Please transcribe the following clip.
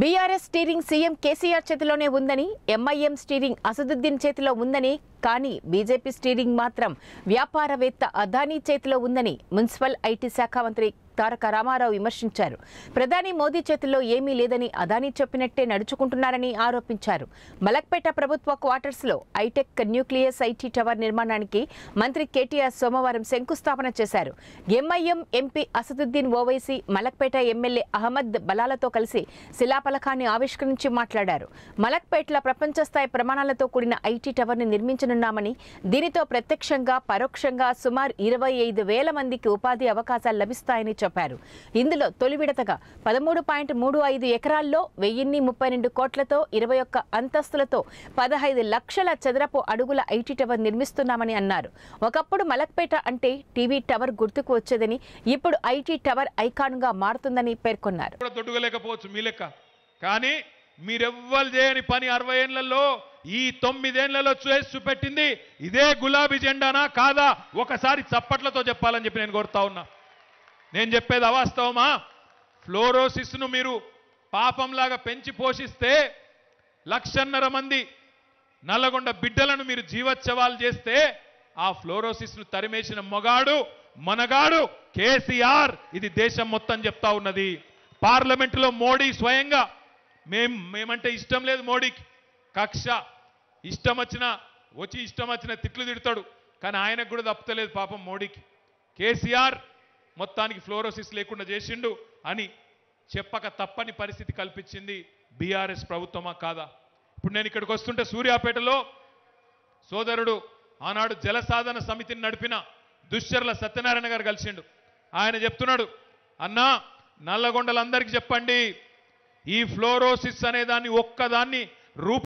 BRS steering CM KCR చేతిలోనే ఉందని MIM steering Asaduddin చేతిలో ఉందని కానీ బీజేపీ స్టీరింగ్ మాత్రం వ్యాపారవేత్త అదానీ చేతిలో ఉందని మున్సిపల్ ఐటీ శాఖ మంత్రి తారక రామారావు విమర్శించారు ప్రధాని మోదీ చేతుల్లో ఏమీ లేదని అదానీ చెప్పినట్టే నడుచుకుంటున్నారని ఆరోపించారు మలక్పేట ప్రభుత్వ క్వార్టర్స్లో ఐటెక్ న్యూక్లియస్ ఐటీ టవర్ నిర్మాణానికి మంత్రి కేటీఆర్ సోమవారం శంకుస్థాపన చేశారు ఎంఐఎం ఎంపీ అసదుద్దీన్ ఓవైసీ మలక్పేట ఎమ్మెల్యే అహ్మద్ బలాలతో కలిసి శిలాపలకాన్ని ఆవిష్కరించి మాట్లాడారు మలక్పేట్ల ప్రపంచ స్థాయి ప్రమాణాలతో కూడిన ఐటీ టవర్ ని నిర్మించనున్నామని దీనితో ప్రత్యక్షంగా పరోక్షంగా సుమారు ఇరవై ఐదు వేల మందికి ఉపాధి అవకాశాలు లభిస్తాయని చెప్పారు ఇందులో తొలి విడతగా పదమూడు పాయింట్ మూడు ఐదు ఎకరాల్లో వెయ్యిన్ని ముప్పై రెండు కోట్లతో ఇరవై ఒక్క అంతస్తులతో పదహైదు లక్షల చదరపు అడుగుల ఐటీ టవర్ నిర్మిస్తున్నామని అన్నారు ఒకప్పుడు మలక్పేట అంటే టీవీ టవర్ గుర్తుకు వచ్చేదని ఇప్పుడు ఐటీ టవర్ ఐకాన్ గా మారుతుందని పేర్కొన్నారు కానీ మీరెవ్వరు చేయని పని అరవై ఏళ్లలో ఈ తొమ్మిదేళ్లలో చేసి చూపెట్టింది ఇదే గులాబీ జెండానా కాదా ఒకసారి చప్పట్లతో చెప్పాలని చెప్పి నేను కోరుతా ఉన్నా నేను చెప్పేది అవాస్తవమా ఫ్లోరోసిస్ను మీరు పాపంలాగా పెంచి పోషిస్తే లక్షన్నర మంది నల్లగొండ బిడ్డలను మీరు జీవోత్సవాలు చేస్తే ఆ ఫ్లోరోసిస్ను తరిమేసిన మొగాడు మనగాడు కేసీఆర్ ఇది దేశం మొత్తం చెప్తా ఉన్నది పార్లమెంటులో మోడీ స్వయంగా మేం మేమంటే ఇష్టం లేదు మోడీకి కక్ష ఇష్టం వచ్చిన వచ్చి ఇష్టం వచ్చిన తిట్లు తిడతాడు కానీ ఆయనకు కూడా తప్పుతలేదు పాపం మోడీకి కేసీఆర్ మొత్తానికి ఫ్లోరోసిస్ లేకుండా చేసిండు అని చెప్పక తప్పని పరిస్థితి కల్పించింది బీఆర్ఎస్ ప్రభుత్వమా కాదా ఇప్పుడు నేను ఇక్కడికి వస్తుంటే సూర్యాపేటలో సోదరుడు ఆనాడు జలసాధన సమితిని నడిపిన దుశ్చర్ల సత్యనారాయణ గారు కలిసిండు ఆయన చెప్తున్నాడు అన్నా నల్లగొండలందరికీ చెప్పండి ఈ ఫ్లోరోసిస్ అనే దాన్ని ఒక్కదాన్ని రూప